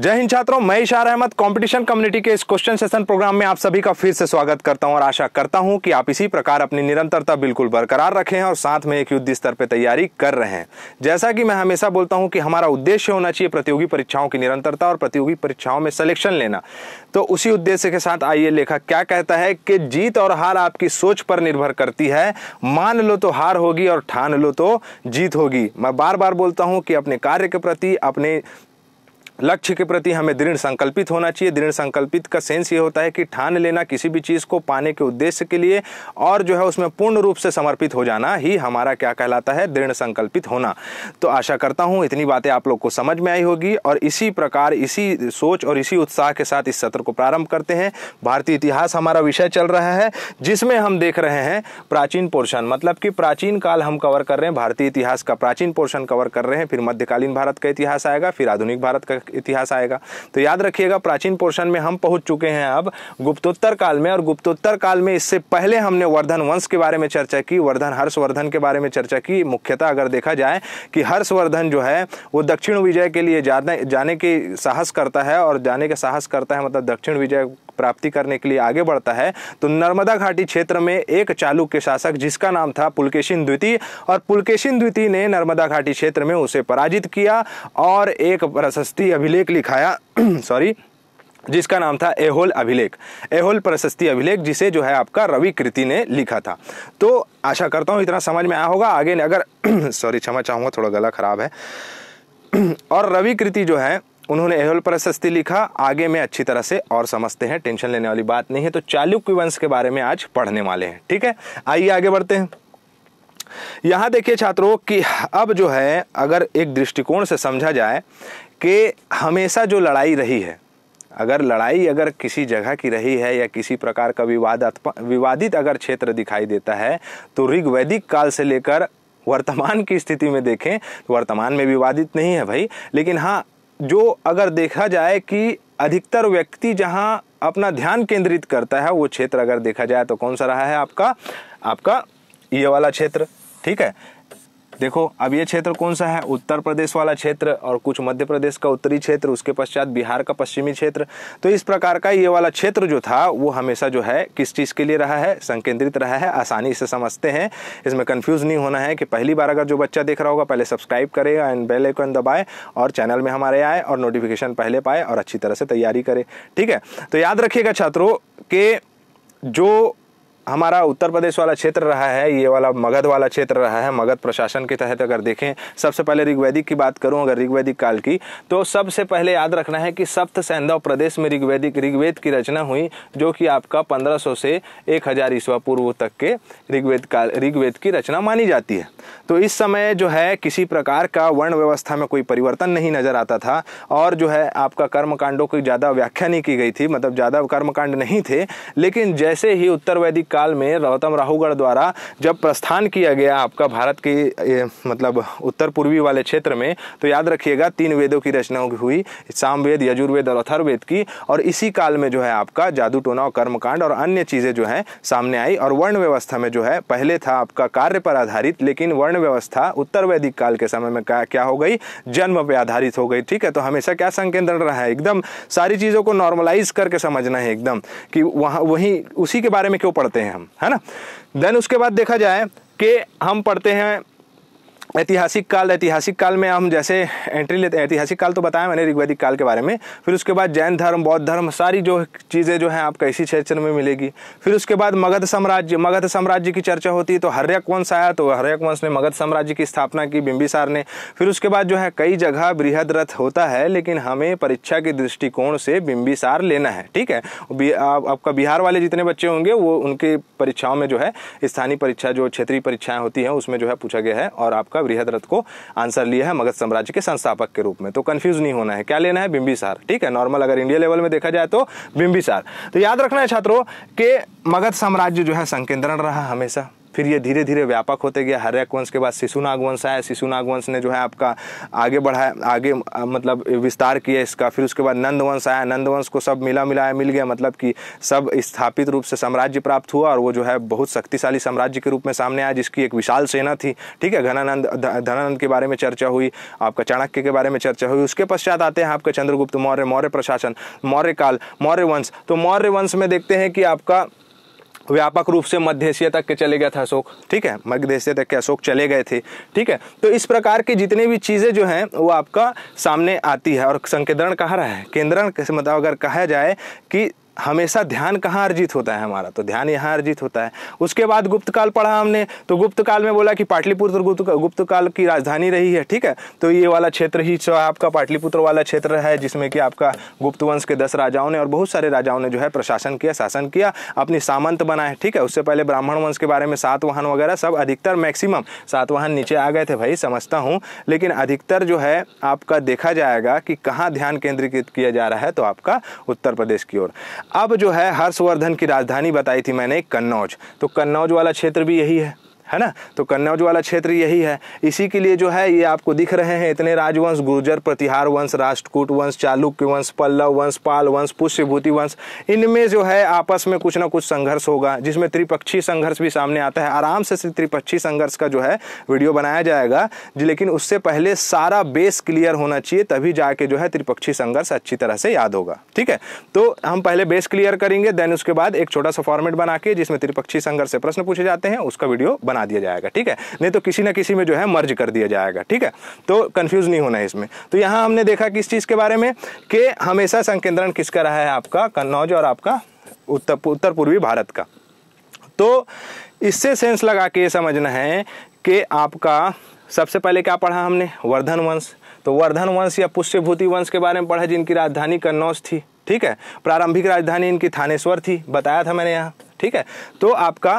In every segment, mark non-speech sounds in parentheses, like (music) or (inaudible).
जय हिंद छात्रों मैं इशार अहमद कंपटीशन कम्युनिटी के इस क्वेश्चन सेशन प्रोग्राम में आप सभी का फिर से स्वागत करता हूं और आशा करता हूं कि आप इसी प्रकार अपनी निरंतरता बिल्कुल बरकरार रखें और साथ में एक युद्ध स्तर पर तैयारी कर रहे हैं जैसा कि मैं हमेशा बोलता हूं कि हमारा उद्देश्य होना चाहिए प्रतियोगी परीक्षाओं की निरंतरता और प्रतियोगी परीक्षाओं में सलेक्शन लेना तो उसी उद्देश्य के साथ आइए लेखक क्या कहता है कि जीत और हार आपकी सोच पर निर्भर करती है मान लो तो हार होगी और ठान लो तो जीत होगी मैं बार बार बोलता हूँ कि अपने कार्य के प्रति अपने लक्ष्य के प्रति हमें दृढ़ संकल्पित होना चाहिए दृढ़ संकल्पित का सेंस ये होता है कि ठान लेना किसी भी चीज़ को पाने के उद्देश्य के लिए और जो है उसमें पूर्ण रूप से समर्पित हो जाना ही हमारा क्या कहलाता है दृढ़ संकल्पित होना तो आशा करता हूँ इतनी बातें आप लोग को समझ में आई होगी और इसी प्रकार इसी सोच और इसी उत्साह के साथ इस सत्र को प्रारंभ करते हैं भारतीय इतिहास हमारा विषय चल रहा है जिसमें हम देख रहे हैं प्राचीन पोर्शन मतलब कि प्राचीन काल हम कवर कर रहे हैं भारतीय इतिहास का प्राचीन पोर्शन कवर कर रहे हैं फिर मध्यकालीन भारत का इतिहास आएगा फिर आधुनिक भारत का इतिहास आएगा तो याद रखिएगा प्राचीन पोर्शन में हम पहुंच चुके हैं अब गुप्तोत्तर काल में और गुप्तोत्तर काल में इससे पहले हमने वर्धन वंश के बारे में चर्चा की वर्धन हर्षवर्धन के बारे में चर्चा की मुख्यतः अगर देखा जाए कि हर्षवर्धन जो है वो दक्षिण विजय के लिए जाने जाने की साहस करता है और जाने का साहस करता है मतलब दक्षिण विजय प्राप्ति करने के लिए आगे बढ़ता है तो नर्मदा घाटी क्षेत्र में एक चालुक्य शासक जिसका नाम था पुलकेशिन द्वितीय और पुलकेशिन द्वितीय ने नर्मदा घाटी क्षेत्र में उसे पराजित किया और एक प्रशस्ति अभिलेख लिखाया सॉरी (clears throat) जिसका नाम था एहोल अभिलेख एहोल प्रशस्ति अभिलेख जिसे जो है आपका रवि कृति ने लिखा था तो आशा करता हूँ इतना समझ में आया होगा आगे ने अगर सॉरी (clears throat) क्षमा चाहूंगा थोड़ा गला खराब है (clears throat) और रवि कृति जो है उन्होंने एहोल प्रशस्ति लिखा आगे में अच्छी तरह से और समझते हैं टेंशन लेने वाली बात नहीं है तो चालुक्य वंश के बारे में आज पढ़ने वाले हैं ठीक है आइए आगे बढ़ते हैं यहां देखिए छात्रों कि अब जो है अगर एक दृष्टिकोण से समझा जाए कि हमेशा जो लड़ाई रही है अगर लड़ाई अगर किसी जगह की रही है या किसी प्रकार का विवाद विवादित अगर क्षेत्र दिखाई देता है तो ऋग्वैदिक काल से लेकर वर्तमान की स्थिति में देखें तो वर्तमान में विवादित नहीं है भाई लेकिन हाँ जो अगर देखा जाए कि अधिकतर व्यक्ति जहाँ अपना ध्यान केंद्रित करता है वो क्षेत्र अगर देखा जाए तो कौन सा रहा है आपका आपका ये वाला क्षेत्र ठीक है देखो अब ये क्षेत्र कौन सा है उत्तर प्रदेश वाला क्षेत्र और कुछ मध्य प्रदेश का उत्तरी क्षेत्र उसके पश्चात बिहार का पश्चिमी क्षेत्र तो इस प्रकार का ये वाला क्षेत्र जो था वो हमेशा जो है किस चीज़ के लिए रहा है संकेंद्रित रहा है आसानी से समझते हैं इसमें कन्फ्यूज़ नहीं होना है कि पहली बार अगर जो बच्चा देख रहा होगा पहले सब्सक्राइब करे एंड बेल आइकन दबाए और चैनल में हमारे आए और नोटिफिकेशन पहले पाए और अच्छी तरह से तैयारी करे ठीक है तो याद रखिएगा छात्रों के जो हमारा उत्तर प्रदेश वाला क्षेत्र रहा है ये वाला मगध वाला क्षेत्र रहा है मगध प्रशासन के तहत अगर देखें सबसे पहले ऋग्वैदिक की बात करूं अगर ऋग्वैदिक काल की तो सबसे पहले याद रखना है कि सप्त सैंधव प्रदेश में ऋग्वैदिक ऋग्वेद की रचना हुई जो कि आपका 1500 से 1000 हज़ार ईस्वा पूर्व तक के ऋग्वेद काल ऋग्वेद की रचना मानी जाती है तो इस समय जो है किसी प्रकार का वर्ण व्यवस्था में कोई परिवर्तन नहीं नज़र आता था और जो है आपका कर्मकांडों की ज़्यादा व्याख्या नहीं की गई थी मतलब ज़्यादा कर्मकांड नहीं थे लेकिन जैसे ही उत्तर वैदिक काल में रौतम राहुगढ़ द्वारा जब प्रस्थान किया गया आपका भारत के मतलब उत्तर पूर्वी वाले क्षेत्र में तो याद रखिएगा तीन वेदों की रचना हुई सामवेद यजुर्वेद और अथर्वेद की और इसी काल में जो है आपका जादू टोना और कर्मकांड और अन्य चीज़ें जो हैं सामने आई और वर्ण व्यवस्था में जो है पहले था आपका कार्य पर आधारित लेकिन वर्ण व्यवस्था उत्तर वैदिक काल के समय में क्या हो गई जन्म पर आधारित हो गई ठीक है तो हमेशा क्या संकेंद्रण रहा है एकदम सारी चीज़ों को नॉर्मलाइज करके समझना है एकदम कि वहाँ वहीं उसी के बारे में क्यों पढ़ते हैं हैं हम है ना देन उसके बाद देखा जाए कि हम पढ़ते हैं ऐतिहासिक काल ऐतिहासिक काल में हम जैसे एंट्री लेते हैं ऐतिहासिक काल तो बताया मैंने ऋग्वैदिक काल के बारे में फिर उसके बाद जैन धर्म बौद्ध धर्म सारी जो चीज़ें जो हैं आपका इसी क्षेत्र में मिलेगी फिर उसके बाद मगध साम्राज्य मगध साम्राज्य की चर्चा होती है तो हर्यक वंश आया तो हर्यक वंश ने मगध साम्राज्य की स्थापना की बिम्बिसार ने फिर उसके बाद जो है कई जगह बृहद रथ होता है लेकिन हमें परीक्षा के दृष्टिकोण से बिम्बिसार लेना है ठीक है आपका बिहार वाले जितने बच्चे होंगे वो उनकी परीक्षाओं में जो है स्थानीय परीक्षा जो क्षेत्रीय परीक्षाएँ होती हैं उसमें जो है पूछा गया है और आपका का बृहद रथ को आंसर लिया है मगध साम्राज्य के संस्थापक के रूप में तो कन्फ्यूज नहीं होना है क्या लेना है बिंबिसार ठीक है नॉर्मल अगर इंडिया लेवल में देखा जाए तो बिंबिसार तो याद रखना है छात्रों के मगध साम्राज्य जो है संकेंद्रण रहा हमेशा फिर ये धीरे धीरे व्यापक होते गया हरयक वंश के बाद शिशुनाग वंश आया शिशुनाग वंश ने जो है आपका आगे बढ़ाया आगे मतलब विस्तार किया इसका फिर उसके बाद नंद वंश आया नंद वंश को सब मिला मिलाया मिल गया मतलब कि सब स्थापित रूप से साम्राज्य प्राप्त हुआ और वो जो है बहुत शक्तिशाली साम्राज्य के रूप में सामने आया जिसकी एक विशाल सेना थी ठीक है घनानंद धनानंद के बारे में चर्चा हुई आपका चाणक्य के बारे में चर्चा हुई उसके पश्चात आते हैं आपका चंद्रगुप्त मौर्य मौर्य प्रशासन मौर्य काल मौर्य वंश तो मौर्य वंश में देखते हैं कि आपका व्यापक रूप से मध्य एशिया तक के चले गया था अशोक ठीक है मध्य एशिया तक के अशोक चले गए थे ठीक है तो इस प्रकार की जितनी भी चीज़ें जो हैं वो आपका सामने आती है और संकेंद्रण कहा रहा है केंद्रण मतलब अगर कहा जाए कि हमेशा ध्यान कहाँ अर्जित होता है हमारा तो ध्यान यहाँ अर्जित होता है उसके बाद गुप्त काल पढ़ा हमने तो गुप्त काल में बोला कि पाटलिपुत्र गुप्त काल की राजधानी रही है ठीक है तो ये वाला क्षेत्र ही आपका पाटलिपुत्र वाला क्षेत्र है जिसमें कि आपका गुप्त वंश के दस राजाओं ने और बहुत सारे राजाओं ने जो है प्रशासन किया शासन किया अपनी सामंत बनाए ठीक है उससे पहले ब्राह्मण वंश के बारे में वाहन वगैरह सब अधिकतर मैक्सिमम वाहन नीचे आ गए थे भाई समझता हूँ लेकिन अधिकतर जो है आपका देखा जाएगा कि कहाँ ध्यान केंद्रीकृत किया जा रहा है तो आपका उत्तर प्रदेश की ओर अब जो है हर्षवर्धन की राजधानी बताई थी मैंने कन्नौज तो कन्नौज वाला क्षेत्र भी यही है है ना तो कन्नौज वाला क्षेत्र यही है इसी के लिए जो है ये आपको दिख रहे हैं इतने राजवंश गुर्जर प्रतिहार वंश राष्ट्रकूट वंश चालुक्य वंश पल्लव वंश पाल वंश पुष्यभूति वंश इनमें जो है आपस में कुछ ना कुछ संघर्ष होगा जिसमें त्रिपक्षीय संघर्ष भी सामने आता है आराम से त्रिपक्षीय संघर्ष का जो है वीडियो बनाया जाएगा लेकिन उससे पहले सारा बेस क्लियर होना चाहिए तभी जाके जो है त्रिपक्षीय संघर्ष अच्छी तरह से याद होगा ठीक है तो हम पहले बेस क्लियर करेंगे देन उसके बाद एक छोटा सा फॉर्मेट बना के जिसमें त्रिपक्षीय संघर्ष से प्रश्न पूछे जाते हैं उसका वीडियो बना बना दिया जाएगा ठीक है नहीं तो किसी ना किसी में जो है मर्ज कर दिया जाएगा ठीक है तो कन्फ्यूज नहीं होना है इसमें तो यहाँ हमने देखा किस चीज़ के बारे में कि हमेशा संकेंद्रण किसका रहा है आपका कन्नौज और आपका उत्तर उत्तर पूर्वी भारत का तो इससे सेंस लगा के ये समझना है कि आपका सबसे पहले क्या पढ़ा हमने वर्धन वंश तो वर्धन वंश या पुष्यभूति वंश के बारे में पढ़ा जिनकी राजधानी कन्नौज थी ठीक है प्रारंभिक राजधानी इनकी थानेश्वर थी बताया था मैंने यहाँ ठीक है तो आपका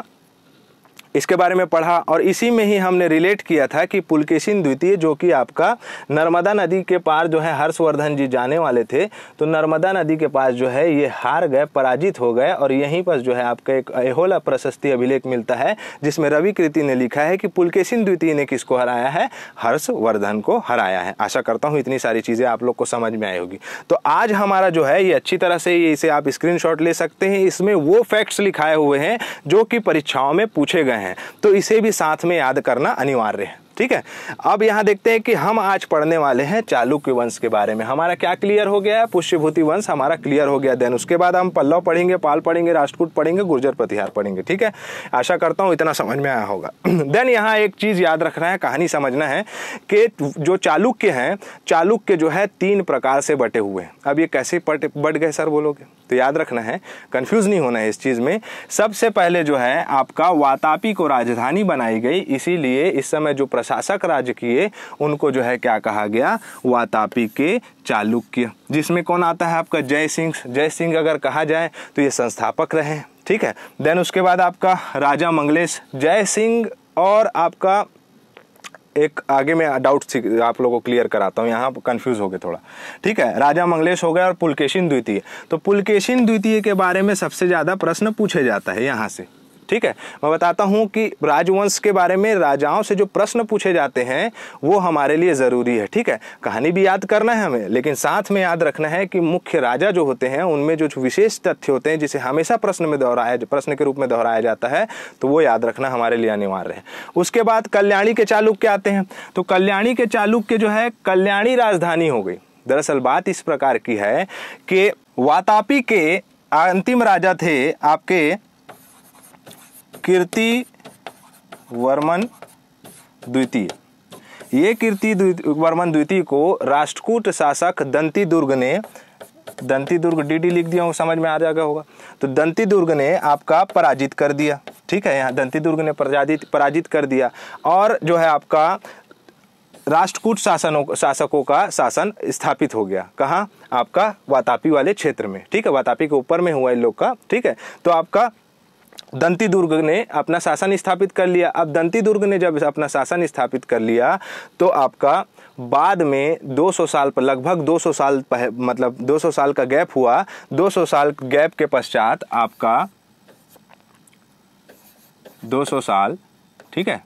इसके बारे में पढ़ा और इसी में ही हमने रिलेट किया था कि पुलकेशिन द्वितीय जो कि आपका नर्मदा नदी के पार जो है हर्षवर्धन जी जाने वाले थे तो नर्मदा नदी के पास जो है ये हार गए पराजित हो गए और यहीं पर जो है आपका एक अहोला प्रशस्ति अभिलेख मिलता है जिसमें रवि कृति ने लिखा है कि पुलकेशिन द्वितीय ने किसको हराया है हर्षवर्धन को हराया है आशा करता हूँ इतनी सारी चीज़ें आप लोग को समझ में आई होगी तो आज हमारा जो है ये अच्छी तरह से इसे आप स्क्रीन ले सकते हैं इसमें वो फैक्ट्स लिखाए हुए हैं जो कि परीक्षाओं में पूछे गए हैं तो इसे भी साथ में याद करना अनिवार्य है ठीक है अब यहां देखते हैं कि हम आज पढ़ने वाले हैं चालुक्य वंश के बारे में हमारा क्या क्लियर हो गया है पुष्यभूति वंश हमारा क्लियर हो गया देन उसके बाद हम पल्लव पढ़ेंगे पाल पढ़ेंगे राष्ट्रकूट पढ़ेंगे गुर्जर प्रतिहार पढ़ेंगे ठीक है आशा करता हूं इतना समझ में आया होगा देन (clears throat) यहां एक चीज़ याद रखना है कहानी समझना है कि जो चालुक्य है चालुक्य जो है तीन प्रकार से बटे हुए हैं अब ये कैसे बट गए सर बोलोगे तो याद रखना है कंफ्यूज नहीं होना है इस चीज़ में सबसे पहले जो है आपका वातापी को राजधानी बनाई गई इसीलिए इस समय जो प्रशासक राज्य किए उनको जो है क्या कहा गया वातापी के चालुक्य जिसमें कौन आता है आपका जय सिंह जय सिंह अगर कहा जाए तो ये संस्थापक रहे ठीक है देन उसके बाद आपका राजा मंगलेश जय सिंह और आपका एक आगे मैं डाउट आप लोगों को क्लियर कराता हूँ यहाँ कंफ्यूज हो गए थोड़ा ठीक है राजा मंगलेश हो गया और पुलकेशिन द्वितीय तो पुलकेशिन द्वितीय के बारे में सबसे ज़्यादा प्रश्न पूछे जाता है यहाँ से ठीक है मैं बताता हूँ कि राजवंश के बारे में राजाओं से जो प्रश्न पूछे जाते हैं वो हमारे लिए ज़रूरी है ठीक है कहानी भी याद करना है हमें लेकिन साथ में याद रखना है कि मुख्य राजा जो होते हैं उनमें जो विशेष तथ्य होते हैं जिसे हमेशा प्रश्न में दोहराया प्रश्न के रूप में दोहराया जाता है तो वो याद रखना हमारे लिए अनिवार्य है उसके बाद कल्याणी के चालुक्य आते हैं तो कल्याणी के चालुक्य जो है कल्याणी राजधानी हो गई दरअसल बात इस प्रकार की है कि वातापी के अंतिम राजा थे आपके कीर्ति वर्मन द्वितीय ये कीर्ति वर्मन द्वितीय को राष्ट्रकूट शासक दंती दुर्ग ने दंती दुर्ग डी डी लिख दिया हूँ समझ में आ जाएगा होगा तो दंती दुर्ग ने आपका पराजित कर दिया ठीक है यहाँ दंती दुर्ग ने पराजित पराजित कर दिया और जो है आपका राष्ट्रकूट शासनों शासकों का शासन स्थापित हो गया कहाँ आपका वातापी वाले क्षेत्र में ठीक है वातापी के ऊपर में हुआ इन लोग का ठीक है तो आपका दंती दुर्ग ने अपना शासन स्थापित कर लिया अब दंती दुर्ग ने जब अपना शासन स्थापित कर लिया तो आपका बाद में 200 साल पर लगभग 200 साल पह, मतलब 200 साल का गैप हुआ 200 साल गैप के पश्चात आपका 200 साल ठीक है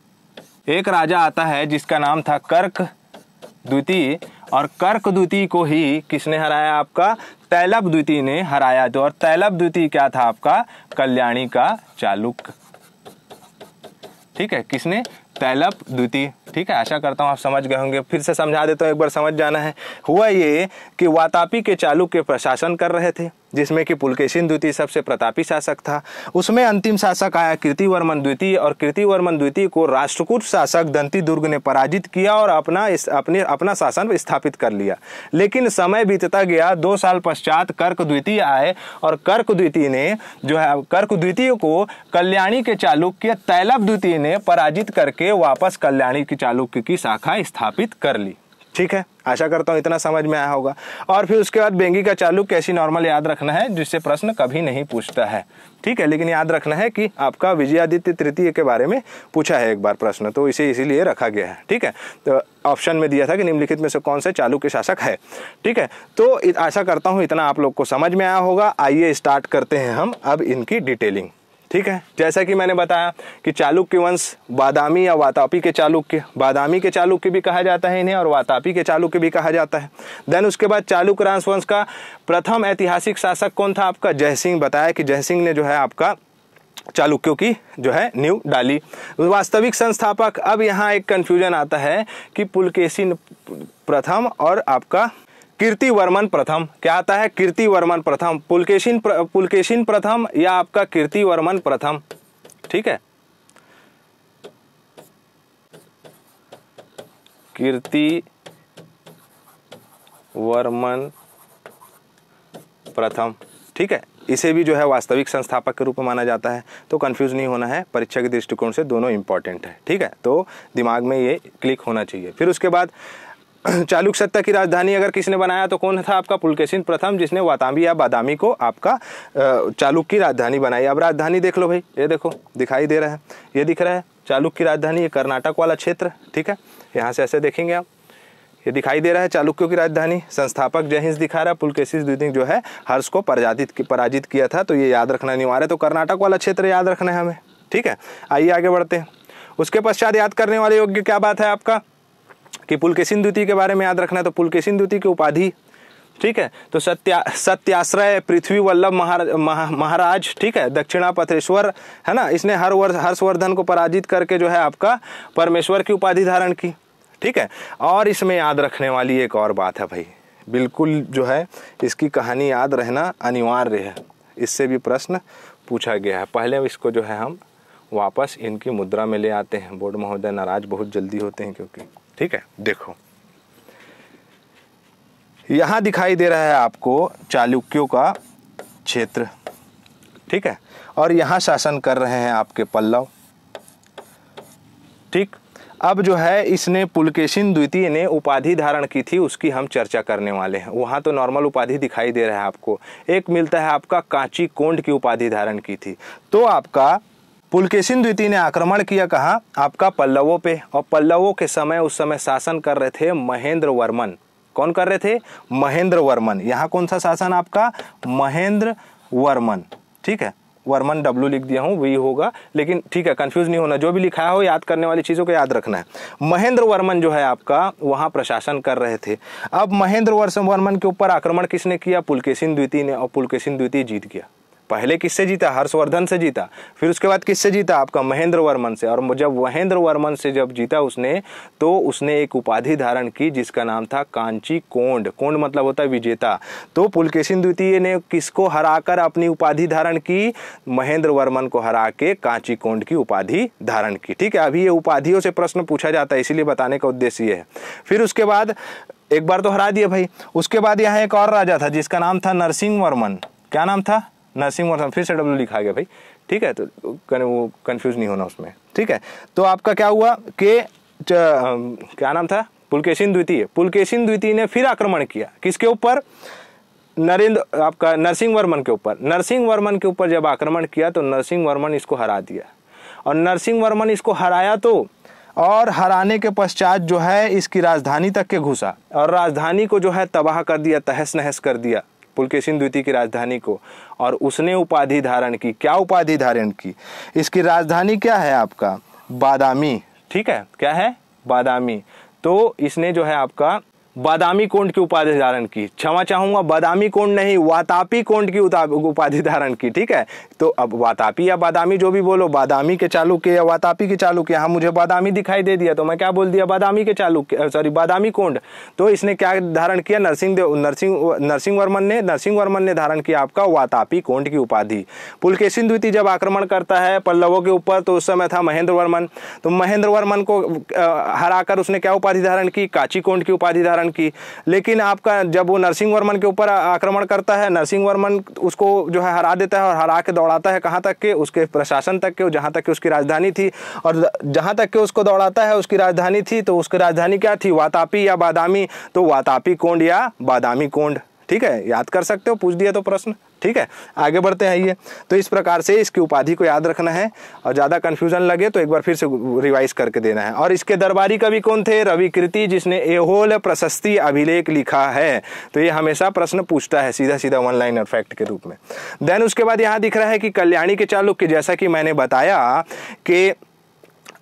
एक राजा आता है जिसका नाम था कर्क द्वितीय और कर्क द्वितीय को ही किसने हराया आपका तैलब द्वितीय ने हराया तो और तैलब द्वितीय क्या था आपका कल्याणी का चालुक ठीक है किसने तैलब द्वितीय ठीक है आशा करता हूँ आप समझ गए होंगे फिर से समझा देता हूँ एक बार समझ जाना है हुआ ये कि वातापी के चालुक के प्रशासन कर रहे थे जिसमें कि पुलकेशिन द्वितीय सबसे प्रतापी शासक था उसमें अंतिम शासक आया कीर्तिवर्मन द्वितीय और कीर्तिवर्मन द्वितीय को राष्ट्रकूट शासक दंती दुर्ग ने पराजित किया और अपना इस अपने अपना शासन स्थापित कर लिया लेकिन समय बीतता गया दो साल पश्चात कर्क द्वितीय आए और कर्क द्वितीय ने जो है कर्क द्वितीय को कल्याणी के चालुक्य तैलब द्वितीय ने पराजित करके वापस कल्याणी की चालुक्य की शाखा स्थापित कर ली ठीक है आशा करता हूँ इतना समझ में आया होगा और फिर उसके बाद बेंगी का चालू कैसी नॉर्मल याद रखना है जिससे प्रश्न कभी नहीं पूछता है ठीक है लेकिन याद रखना है कि आपका विजयादित्य तृतीय के बारे में पूछा है एक बार प्रश्न तो इसे इसीलिए रखा गया है ठीक है तो ऑप्शन में दिया था कि निम्नलिखित में से कौन से चालू के शासक है ठीक है तो आशा करता हूँ इतना आप लोग को समझ में आया होगा आइए स्टार्ट करते हैं हम अब इनकी डिटेलिंग ठीक है जैसा कि मैंने बताया कि चालुक्य वंश बादामी या वातापी के चालुक्य बादामी के चालुक्य भी कहा जाता है इन्हें और वातापी के चालुक्य भी कहा जाता है देन उसके बाद चालुक राजवंश का प्रथम ऐतिहासिक शासक कौन था आपका जय बताया कि जय ने जो है आपका चालुक्यों की जो है न्यू डाली वास्तविक संस्थापक अब यहाँ एक कन्फ्यूजन आता है कि पुलकेशी प्रथम और आपका कीर्ति वर्मन प्रथम क्या आता है कीर्ति वर्मन प्रथम पुलकेशिन प्र, पुलकेशिन प्रथम या आपका कीर्ति वर्मन प्रथम ठीक है कीर्ति वर्मन प्रथम ठीक है इसे भी जो है वास्तविक संस्थापक के रूप में माना जाता है तो कंफ्यूज नहीं होना है परीक्षा के दृष्टिकोण से दोनों इंपॉर्टेंट है ठीक है तो दिमाग में ये क्लिक होना चाहिए फिर उसके बाद (clears throat) चालुक सत्ता की राजधानी अगर किसने बनाया तो कौन था आपका पुलकेशिन प्रथम जिसने वातामी या बादामी को आपका चालुक की राजधानी बनाई अब राजधानी देख लो भाई ये देखो दिखाई दे रहा है ये दिख रहा है चालुक की राजधानी ये कर्नाटक वाला क्षेत्र ठीक है यहाँ से ऐसे देखेंगे आप ये दिखाई दे रहा है चालुक्यों की राजधानी संस्थापक जयहिंस दिखा रहा है पुलकेशिस द्वितीय जो है हर्ष को पराजित पराजित किया था तो ये याद रखना नहीं है तो कर्नाटक वाला क्षेत्र याद रखना है हमें ठीक है आइए आगे बढ़ते हैं उसके पश्चात याद करने वाले योग्य क्या बात है आपका कि पुलकेशिन द्वितीय के बारे में याद रखना है तो पुलकेशिन द्वितीय की उपाधि ठीक है तो सत्या सत्याश्रय पृथ्वी वल्लभ महाराज महा, महाराज ठीक है दक्षिणा पथेश्वर है ना इसने हर वर्ष हर्षवर्धन को पराजित करके जो है आपका परमेश्वर की उपाधि धारण की ठीक है और इसमें याद रखने वाली एक और बात है भाई बिल्कुल जो है इसकी कहानी याद रहना अनिवार्य है इससे भी प्रश्न पूछा गया है पहले इसको जो है हम वापस इनकी मुद्रा में ले आते हैं बोर्ड महोदय नाराज बहुत जल्दी होते हैं क्योंकि ठीक है देखो यहां दिखाई दे रहा है आपको चालुक्यों का क्षेत्र ठीक है और यहां शासन कर रहे हैं आपके पल्लव ठीक अब जो है इसने पुलकेशिन द्वितीय ने उपाधि धारण की थी उसकी हम चर्चा करने वाले हैं वहां तो नॉर्मल उपाधि दिखाई दे रहा है आपको एक मिलता है आपका कांची कोंड की उपाधि धारण की थी तो आपका पुलकेशिन द्वितीय ने आक्रमण किया कहा आपका पल्लवों पे और पल्लवों के समय उस समय शासन कर रहे थे महेंद्र वर्मन कौन कर रहे थे महेंद्र वर्मन यहाँ कौन सा शासन आपका महेंद्र वर्मन ठीक है वर्मन डब्ल्यू लिख दिया हूँ वही होगा लेकिन ठीक है कंफ्यूज नहीं होना जो भी लिखा हो याद करने वाली चीज़ों को याद रखना है महेंद्र वर्मन जो है आपका वहाँ प्रशासन कर रहे थे अब महेंद्र वर्मन के ऊपर आक्रमण किसने किया पुलकेशिन द्वितीय ने और पुलकेशिन द्वितीय जीत गया पहले किससे जीता हर्षवर्धन से जीता फिर उसके बाद किससे जीता आपका महेंद्र वर्मन से और जब महेंद्र वर्मन से जब जीता उसने तो उसने एक उपाधि धारण की जिसका नाम था कांची कोंड कोंड मतलब होता है विजेता तो पुलकेशिन द्वितीय ने किसको हराकर अपनी उपाधि धारण की महेंद्र वर्मन को हरा के कांची कोंड की उपाधि धारण की ठीक है अभी ये उपाधियों से प्रश्न पूछा जाता है इसीलिए बताने का उद्देश्य ये है फिर उसके बाद एक बार तो हरा दिया भाई उसके बाद यहाँ एक और राजा था जिसका नाम था नरसिंह वर्मन क्या नाम था नर्सिंग मौसम फिर से डब्ल्यू लिखा गया भाई ठीक है तो वो कन्फ्यूज़ नहीं होना उसमें ठीक है तो आपका क्या हुआ कि क्या नाम था पुलकेशिन द्वितीय पुलकेशिन द्वितीय ने फिर आक्रमण किया किसके ऊपर नरेंद्र आपका नरसिंह वर्मन के ऊपर नरसिंह वर्मन के ऊपर जब आक्रमण किया तो नरसिंह वर्मन इसको हरा दिया और नरसिंह वर्मन इसको हराया तो और हराने के पश्चात जो है इसकी राजधानी तक के घुसा और राजधानी को जो है तबाह कर दिया तहस नहस कर दिया पुलकेशिन द्वितीय की राजधानी को और उसने उपाधि धारण की क्या उपाधि धारण की इसकी राजधानी क्या है आपका बादामी ठीक है क्या है बादामी तो इसने जो है आपका बादामी कोंड की उपाधि धारण की क्षमा चाहूंगा बादामी कोंड नहीं वातापी कोंड की उपाधि धारण की ठीक है तो अब वातापी या बादामी जो भी बोलो बादामी के चालुक्य या वातापी के चालुक्य हाँ मुझे बादामी दिखाई दे दिया तो मैं क्या बोल दिया बादामी के चालुक्य सॉरी बादामी कोंड तो इसने क्या धारण किया नरसिंह देव नरसिंह नरसिंह वर्मन ने नरसिंह वर्मन ने धारण किया आपका वातापी कोंड की उपाधि पुलकेशिन द्वितीय जब आक्रमण करता है पल्लवों के ऊपर तो उस समय था महेंद्र वर्मन तो महेंद्र वर्मन को हराकर उसने क्या उपाधि धारण की काची कोंड की उपाधि धारण नारायण की लेकिन आपका जब वो नरसिंह वर्मन के ऊपर आक्रमण करता है नरसिंह वर्मन उसको जो है हरा देता है और हरा के दौड़ाता है कहाँ तक के उसके प्रशासन तक के जहाँ तक कि उसकी राजधानी थी और जहाँ तक के उसको दौड़ाता है उसकी राजधानी थी तो उसकी राजधानी क्या थी वातापी या बादामी तो वातापी कोंड या बादामी कोंड ठीक है याद कर सकते हो पूछ दिया तो प्रश्न ठीक है आगे बढ़ते हैं ये तो इस प्रकार से इसकी उपाधि को याद रखना है और ज़्यादा कन्फ्यूजन लगे तो एक बार फिर से रिवाइज करके देना है और इसके दरबारी कवि कौन थे रवि कृति जिसने एहोल प्रशस्ति अभिलेख लिखा है तो ये हमेशा प्रश्न पूछता है सीधा सीधा वन लाइनर फैक्ट के रूप में देन उसके बाद यहाँ दिख रहा है कि कल्याणी के चालुक्य जैसा कि मैंने बताया कि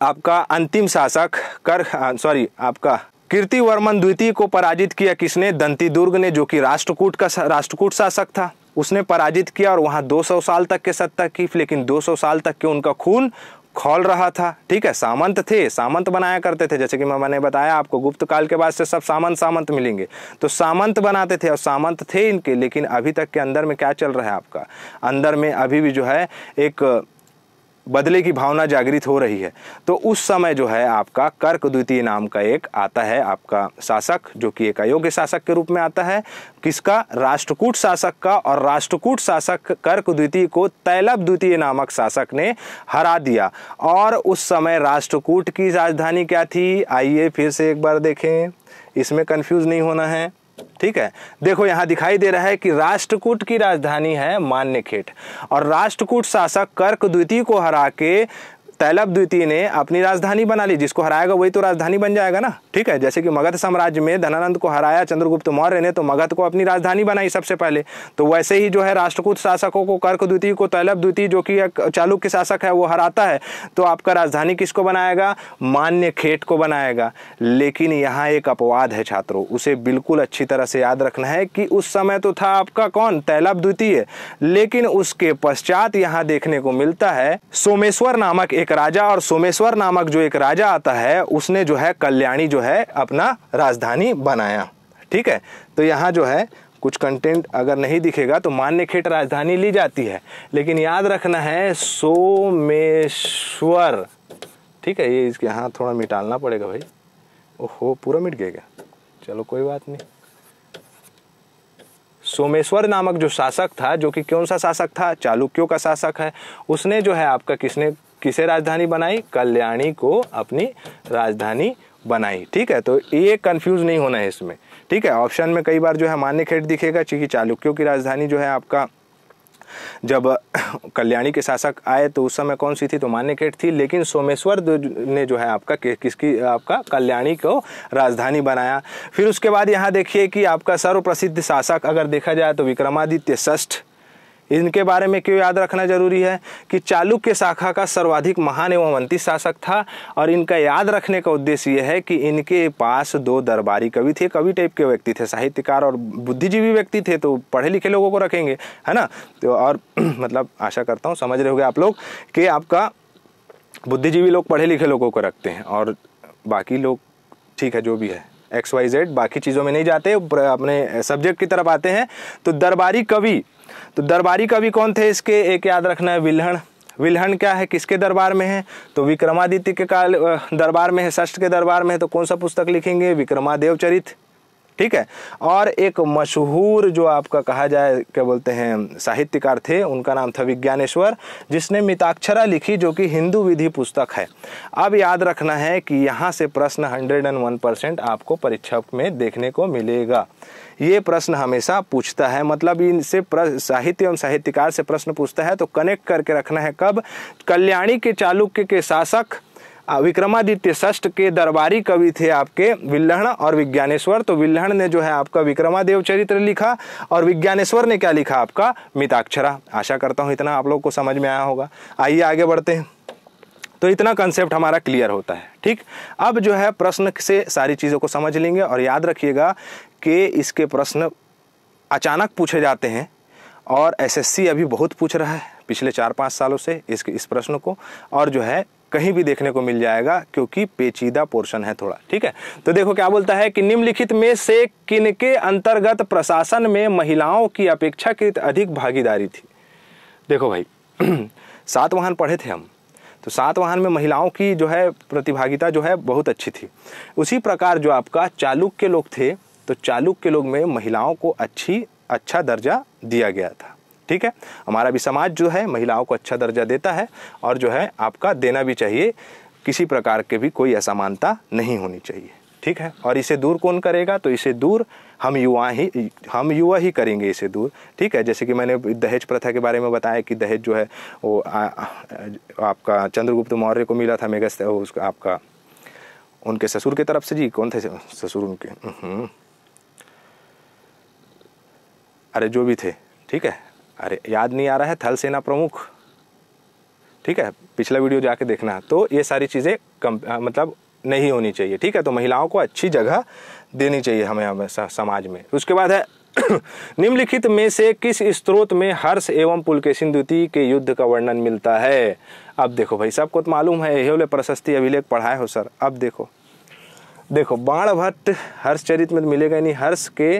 आपका अंतिम शासक कर सॉरी आपका वर्मन द्वितीय को पराजित किया किसने दंती दुर्ग ने जो कि राष्ट्रकूट का राष्ट्रकूट शासक था उसने पराजित किया और वहाँ 200 साल तक के सत्ता की लेकिन 200 साल तक के उनका खून खोल रहा था ठीक है सामंत थे सामंत बनाया करते थे जैसे कि मैं मैंने बताया आपको गुप्त काल के बाद से सब सामंत सामंत मिलेंगे तो सामंत बनाते थे और सामंत थे इनके लेकिन अभी तक के अंदर में क्या चल रहा है आपका अंदर में अभी भी जो है एक बदले की भावना जागृत हो रही है तो उस समय जो है आपका कर्क द्वितीय नाम का एक आता है आपका शासक जो कि एक अयोग्य शासक के रूप में आता है किसका राष्ट्रकूट शासक का और राष्ट्रकूट शासक कर्क द्वितीय को तैलब द्वितीय नामक शासक ने हरा दिया और उस समय राष्ट्रकूट की राजधानी क्या थी आइए फिर से एक बार देखें इसमें कन्फ्यूज नहीं होना है ठीक है देखो यहां दिखाई दे रहा है कि राष्ट्रकूट की राजधानी है मान्यखेट और राष्ट्रकूट शासक कर्क द्वितीय को हरा के तैलब द्वितीय ने अपनी राजधानी बना ली जिसको हराएगा वही तो राजधानी बन जाएगा ना ठीक है जैसे कि मगध साम्राज्य में धनानंद को हराया चंद्रगुप्त मौर्य ने तो मगध को अपनी राजधानी बनाई सबसे पहले तो वैसे ही जो है राष्ट्रकूट शासकों को कर्क द्वितीय को तैलब द्वितीय जो कि चालुक्य शासक है वो हराता है तो आपका राजधानी किसको बनाएगा मान्य खेट को बनाएगा लेकिन यहाँ एक अपवाद है छात्रों उसे बिल्कुल अच्छी तरह से याद रखना है कि उस समय तो था आपका कौन तैलब द्वितीय लेकिन उसके पश्चात यहाँ देखने को मिलता है सोमेश्वर नामक एक राजा और सोमेश्वर नामक जो एक राजा आता है उसने जो है कल्याणी जो है अपना राजधानी बनाया ठीक है तो यहाँ जो है कुछ कंटेंट अगर नहीं दिखेगा तो मान्यखेट राजधानी ली जाती है लेकिन याद रखना है सोमेश्वर ठीक है ये इसके यहाँ थोड़ा मिटालना पड़ेगा भाई ओहो पूरा मिट गया चलो कोई बात नहीं सोमेश्वर नामक जो शासक था जो कि कौन सा शासक था चालुक्यों का शासक है उसने जो है आपका किसने किसे राजधानी बनाई कल्याणी को अपनी राजधानी बनाई ठीक है तो ये कंफ्यूज नहीं होना है इसमें ठीक है ऑप्शन में कई बार जो है मान्यखेट दिखेगा क्योंकि चालुक्यों की राजधानी जो है आपका जब (coughs) कल्याणी के शासक आए तो उस समय कौन सी थी तो मान्यखेट थी लेकिन सोमेश्वर ने जो है आपका किसकी आपका कल्याणी को राजधानी बनाया फिर उसके बाद यहाँ देखिए कि आपका सर्वप्रसिद्ध शासक अगर देखा जाए तो विक्रमादित्य ष्ठ इनके बारे में क्यों याद रखना जरूरी है कि चालुक्य शाखा का सर्वाधिक महान एवं अंतिम शासक था और इनका याद रखने का उद्देश्य यह है कि इनके पास दो दरबारी कवि थे कवि टाइप के व्यक्ति थे साहित्यकार और बुद्धिजीवी व्यक्ति थे तो पढ़े लिखे लोगों को रखेंगे है ना तो और (clears throat) मतलब आशा करता हूँ समझ रहे हो आप लोग कि आपका बुद्धिजीवी लोग पढ़े लिखे लोगों को रखते हैं और बाकी लोग ठीक है जो भी है एक्स वाई जेड बाकी चीज़ों में नहीं जाते अपने सब्जेक्ट की तरफ आते हैं तो दरबारी कवि तो दरबारी कवि कौन थे इसके एक याद रखना है विल्हण विल्हण क्या है किसके दरबार में है तो विक्रमादित्य के काल दरबार में है षष्ठ के दरबार में है तो कौन सा पुस्तक लिखेंगे विक्रमादेव चरित्र ठीक है और एक मशहूर जो आपका कहा जाए क्या बोलते हैं साहित्यकार थे उनका नाम था विज्ञानेश्वर जिसने मिताक्षरा लिखी जो कि हिंदू विधि पुस्तक है अब याद रखना है कि यहाँ से प्रश्न 101 परसेंट आपको परीक्षा में देखने को मिलेगा ये प्रश्न हमेशा पूछता है मतलब इनसे साहित्य एवं साहित्यकार से प्रश्न पूछता है तो कनेक्ट करके रखना है कब कल्याणी के चालुक्य के शासक विक्रमादित्य षष्ठ के दरबारी कवि थे आपके विल्लहण और विज्ञानेश्वर तो विल्लहण ने जो है आपका विक्रमादेव चरित्र लिखा और विज्ञानेश्वर ने क्या लिखा आपका मिताक्षरा आशा करता हूँ इतना आप लोग को समझ में आया होगा आइए आगे बढ़ते हैं तो इतना कंसेप्ट हमारा क्लियर होता है ठीक अब जो है प्रश्न से सारी चीज़ों को समझ लेंगे और याद रखिएगा कि इसके प्रश्न अचानक पूछे जाते हैं और एसएससी अभी बहुत पूछ रहा है पिछले चार पाँच सालों से इस इस प्रश्न को और जो है कहीं भी देखने को मिल जाएगा क्योंकि पेचीदा पोर्शन है थोड़ा ठीक है तो देखो क्या बोलता है कि निम्नलिखित में से किनके अंतर्गत प्रशासन में महिलाओं की अपेक्षाकृत अधिक भागीदारी थी देखो भाई (clears throat) सात वाहन पढ़े थे हम तो सात वाहन में महिलाओं की जो है प्रतिभागिता जो है बहुत अच्छी थी उसी प्रकार जो आपका चालुक के लोग थे तो चालुक के लोग में महिलाओं को अच्छी अच्छा दर्जा दिया गया था ठीक है हमारा भी समाज जो है महिलाओं को अच्छा दर्जा देता है और जो है आपका देना भी चाहिए किसी प्रकार के भी कोई असमानता नहीं होनी चाहिए ठीक है और इसे दूर कौन करेगा तो इसे दूर हम युवा ही हम युवा ही करेंगे इसे दूर ठीक है जैसे कि मैंने दहेज प्रथा के बारे में बताया कि दहेज जो है वो आ, आ, आपका चंद्रगुप्त मौर्य को मिला था मेगस्त उसका आपका उनके ससुर की तरफ से जी कौन थे ससुर उनके हम्म। अरे जो भी थे ठीक है अरे याद नहीं आ रहा है थल सेना प्रमुख ठीक है पिछला वीडियो जाके देखना तो ये सारी चीज़ें कम मतलब नहीं होनी चाहिए ठीक है तो महिलाओं को अच्छी जगह देनी चाहिए हमें हमें समाज में उसके बाद है (clears throat) निम्नलिखित में से किस स्त्रोत में हर्ष एवं पुलकेशिन द्वितीय के युद्ध का वर्णन मिलता है अब देखो भाई सबको तो मालूम है यही प्रशस्ति अभिलेख पढ़ाए हो सर अब देखो देखो बाण भट्ट हर्ष चरित्र में मिलेगा यानी हर्ष के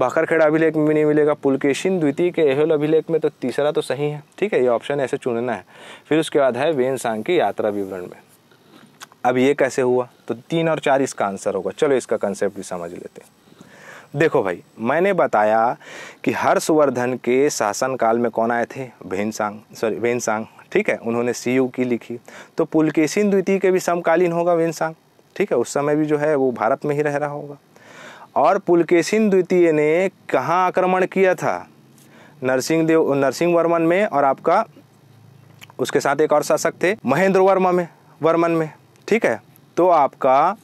भाखरखेड़ा अभिलेख में भी नहीं मिलेगा पुलकेशिन द्वितीय के एहल अभिलेख में तो तीसरा तो सही है ठीक है ये ऑप्शन ऐसे चुनना है फिर उसके बाद है वेन सांग की यात्रा विवरण में अब ये कैसे हुआ तो तीन और चार इसका आंसर होगा चलो इसका कंसेप्ट भी समझ लेते हैं देखो भाई मैंने बताया कि हर्षवर्धन के शासनकाल में कौन आए थे भेनसांग सॉरी वेनसांग ठीक है उन्होंने सी यू की लिखी तो पुलकेशिन द्वितीय के भी समकालीन होगा वेनसांग ठीक है उस समय भी जो है वो भारत में ही रह रहा होगा और पुलकेशिन द्वितीय ने कहाँ आक्रमण किया था नरसिंह देव नरसिंह वर्मन में और आपका उसके साथ एक और शासक थे महेंद्र वर्मा में वर्मन में ठीक है तो आपका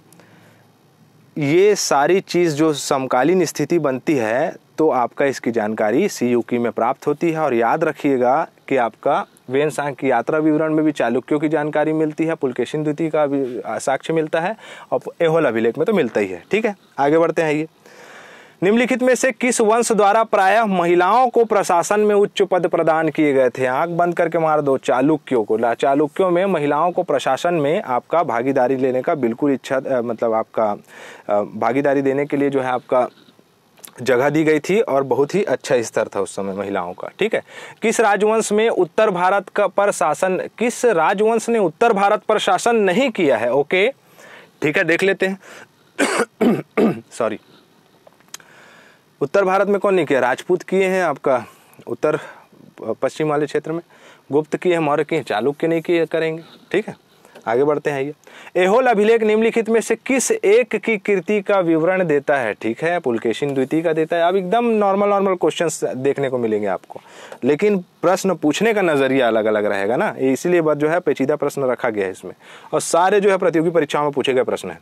ये सारी चीज़ जो समकालीन स्थिति बनती है तो आपका इसकी जानकारी सी में प्राप्त होती है और याद रखिएगा कि आपका वेन सांग की यात्रा विवरण में भी चालुक्यों की जानकारी मिलती है पुलकेशन द्वितीय का साक्ष्य मिलता है और एहोल अभिलेख में तो मिलता ही है ठीक है आगे बढ़ते हैं ये निम्नलिखित में से किस वंश द्वारा प्रायः महिलाओं को प्रशासन में उच्च पद प्रदान किए गए थे आंख बंद करके मार दो चालुक्यों को चालुक्यों में महिलाओं को प्रशासन में आपका भागीदारी लेने का बिल्कुल इच्छा मतलब आपका भागीदारी देने के लिए जो है आपका जगह दी गई थी और बहुत ही अच्छा स्तर था उस समय महिलाओं का ठीक है किस राजवंश में उत्तर भारत का पर शासन किस राजवंश ने उत्तर भारत पर शासन नहीं किया है ओके ठीक है देख लेते हैं (coughs) सॉरी उत्तर भारत में कौन नहीं किया राजपूत किए हैं आपका उत्तर पश्चिम वाले क्षेत्र में गुप्त किए हैं मौर्य किए चालुक्य नहीं किए करेंगे ठीक है आगे बढ़ते हैं ये एहोल अभिलेख निम्नलिखित में से किस एक की कृति का विवरण देता है ठीक है पुलकेशिन द्वितीय का देता है अब एकदम नॉर्मल नॉर्मल क्वेश्चन देखने को मिलेंगे आपको लेकिन प्रश्न पूछने का नजरिया अलग अलग रहेगा ना इसीलिए बात जो है पेचीदा प्रश्न रखा गया है इसमें और सारे जो है प्रतियोगी परीक्षाओं में पूछे गए प्रश्न है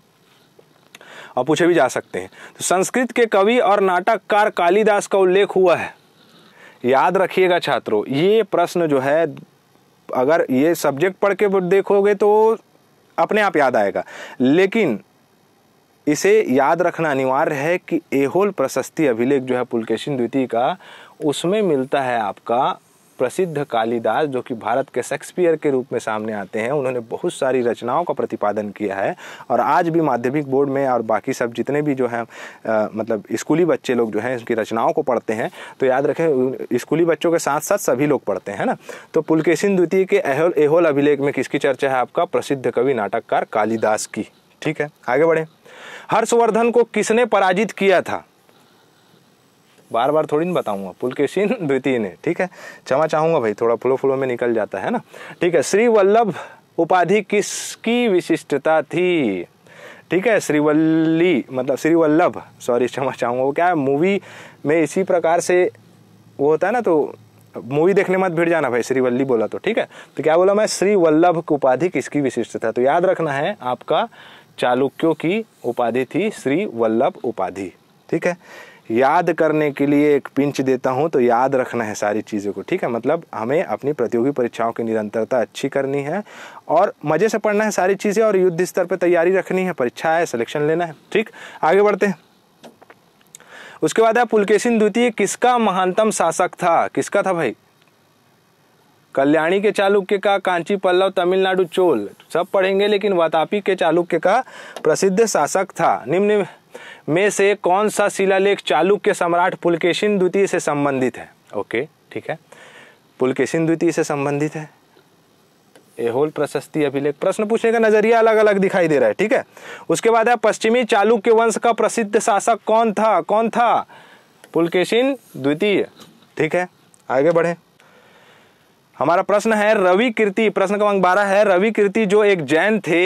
और पूछे भी जा सकते हैं तो संस्कृत के कवि और नाटककार कालिदास का उल्लेख हुआ है याद रखिएगा छात्रों ये प्रश्न जो है अगर ये सब्जेक्ट पढ़ के देखोगे तो अपने आप याद आएगा लेकिन इसे याद रखना अनिवार्य है कि एहोल प्रशस्ति अभिलेख जो है पुलकेशिन द्वितीय का उसमें मिलता है आपका प्रसिद्ध कालिदास जो कि भारत के शेक्सपियर के रूप में सामने आते हैं उन्होंने बहुत सारी रचनाओं का प्रतिपादन किया है और आज भी माध्यमिक बोर्ड में और बाकी सब जितने भी जो हैं मतलब स्कूली बच्चे लोग जो हैं उनकी रचनाओं को पढ़ते हैं तो याद रखें स्कूली बच्चों के साथ साथ सभी लोग पढ़ते हैं ना तो पुलकेशन द्वितीय के एहोल एहोल अभिलेख में किसकी चर्चा है आपका प्रसिद्ध कवि नाटककार कालिदास की ठीक है आगे बढ़ें हर्षवर्धन को किसने पराजित किया था बार बार थोड़ी नहीं बताऊंगा पुल के सीन (laughs) द्वितीय ने ठीक है क्षमा चाहूंगा भाई थोड़ा फुलो फुलो में निकल जाता है ना ठीक है श्री वल्लभ उपाधि किसकी विशिष्टता थी ठीक है श्रीवल्ली मतलब श्रीवल्लभ सॉरी क्षमा चाहूंगा वो क्या है मूवी में इसी प्रकार से वो होता है ना तो मूवी देखने मत भिड़ जाना भाई श्रीवल्ली बोला तो ठीक है तो क्या बोला मैं श्री वल्लभ की उपाधि किसकी विशिष्टता तो याद रखना है आपका चालुक्यों की उपाधि थी श्री वल्लभ उपाधि ठीक है याद करने के लिए एक पिंच देता हूँ तो याद रखना है सारी चीज़ों को ठीक है मतलब हमें अपनी प्रतियोगी परीक्षाओं की निरंतरता अच्छी करनी है और मज़े से पढ़ना है सारी चीज़ें और युद्ध स्तर पर तैयारी रखनी है परीक्षा है सिलेक्शन लेना है ठीक आगे बढ़ते हैं उसके बाद है पुलकेशिन द्वितीय किसका महानतम शासक था किसका था भाई कल्याणी के चालुक्य का कांची पल्लव तमिलनाडु चोल सब पढ़ेंगे लेकिन वातापी के चालुक्य का प्रसिद्ध शासक था निम्न में से कौन सा शिलालेख चालुक्य सम्राट पुलकेशिन द्वितीय से संबंधित है ओके ठीक है पुलकेशिन द्वितीय से संबंधित है ए होल प्रशस्ति अभिलेख प्रश्न पूछने का नजरिया अलग अलग दिखाई दे रहा है ठीक है उसके बाद है पश्चिमी चालुक्य वंश का प्रसिद्ध शासक कौन था कौन था पुलकेशिन द्वितीय ठीक है आगे बढ़े हमारा प्रश्न है रवि कीर्ति प्रश्न क्रमांक बारह है रवि कीर्ति जो एक जैन थे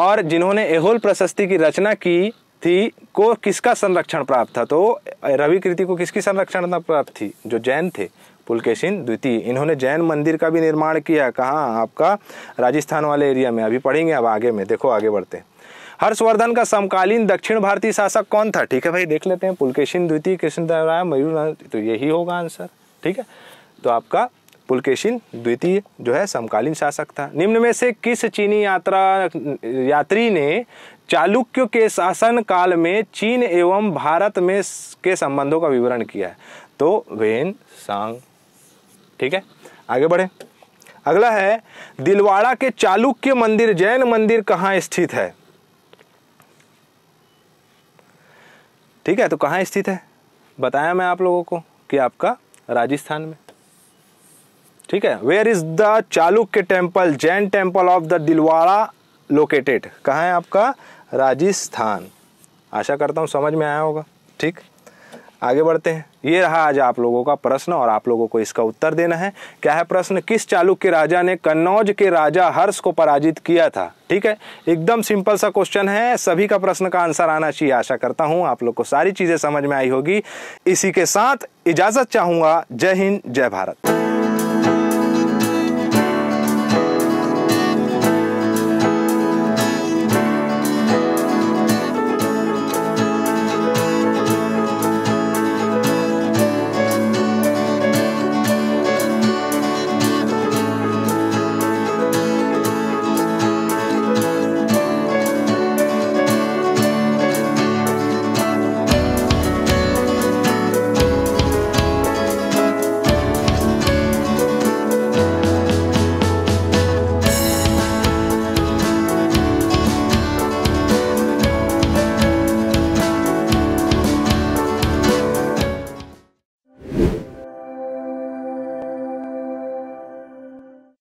और जिन्होंने एहोल प्रशस्ति की रचना की थी को किसका संरक्षण प्राप्त था तो रवि कृति को किसकी संरक्षण प्राप्त थी जो जैन थे पुलकेशिन द्वितीय इन्होंने जैन मंदिर का भी निर्माण किया कहाँ आपका राजस्थान वाले एरिया में अभी पढ़ेंगे अब आगे में देखो आगे बढ़ते हैं हर्षवर्धन का समकालीन दक्षिण भारतीय शासक कौन था ठीक है भाई देख लेते हैं पुलकेशिन द्वितीय कृष्णदेव राय मयूर तो यही होगा आंसर ठीक है तो आपका पुलकेशिन द्वितीय जो है समकालीन शासक था निम्न में से किस चीनी यात्रा यात्री ने चालुक्य के शासन काल में चीन एवं भारत में के संबंधों का विवरण किया है तो वेन सांग ठीक है आगे बढ़े अगला है दिलवाड़ा के चालुक्य मंदिर जैन मंदिर कहाँ स्थित है ठीक है तो कहाँ स्थित है बताया मैं आप लोगों को कि आपका राजस्थान में ठीक है where is the Chalukya temple Jain temple of the Dilwara located कहाँ है आपका राजस्थान आशा करता हूँ समझ में आया होगा ठीक आगे बढ़ते हैं ये रहा आज आप लोगों का प्रश्न और आप लोगों को इसका उत्तर देना है क्या है प्रश्न किस चालुक्य राजा ने कन्नौज के राजा हर्ष को पराजित किया था ठीक है एकदम सिंपल सा क्वेश्चन है सभी का प्रश्न का आंसर आना चाहिए आशा करता हूं आप लोग को सारी चीज़ें समझ में आई होगी इसी के साथ इजाज़त चाहूंगा जय हिंद जय भारत